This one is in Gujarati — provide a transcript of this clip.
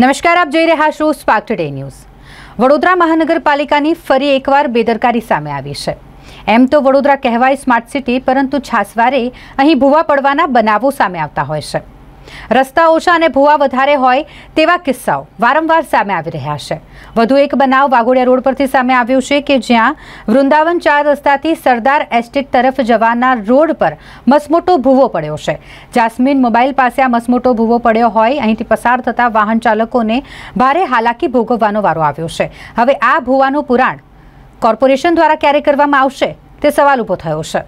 નમસ્કાર આપ જોઈ રહ્યા છો સ્પાર્ક ટુડે ન્યૂઝ વડોદરા મહાનગરપાલિકાની ફરી એકવાર બેદરકારી સામે આવી છે એમ તો વડોદરા કહેવાય સ્માર્ટ સિટી પરંતુ છાસવારે અહીં ભૂવા પડવાના બનાવો સામે આવતા હોય છે રસ્તા ઓછા અને ભૂવા વધારે હોય તેવા કિસ્સાઓ વારંવાર સામે આવી રહ્યા છે વધુ એક બનાવ વાઘોડિયા રોડ પરથી સામે આવ્યું છે કે જ્યાં વૃંદાવન ચાર રસ્તાથી સરદાર એસ્ટેટ તરફ જવાના રોડ પર મસમોટો ભૂવો પડ્યો છે જાસ્મીન મોબાઈલ પાસે આ મસમોટો ભૂવો પડ્યો હોય અહીંથી પસાર થતા વાહન ચાલકોને ભારે હાલાકી ભોગવવાનો વારો આવ્યો છે હવે આ ભૂવાનું પુરાણ કોર્પોરેશન દ્વારા ક્યારે કરવામાં આવશે તે સવાલ ઊભો થયો છે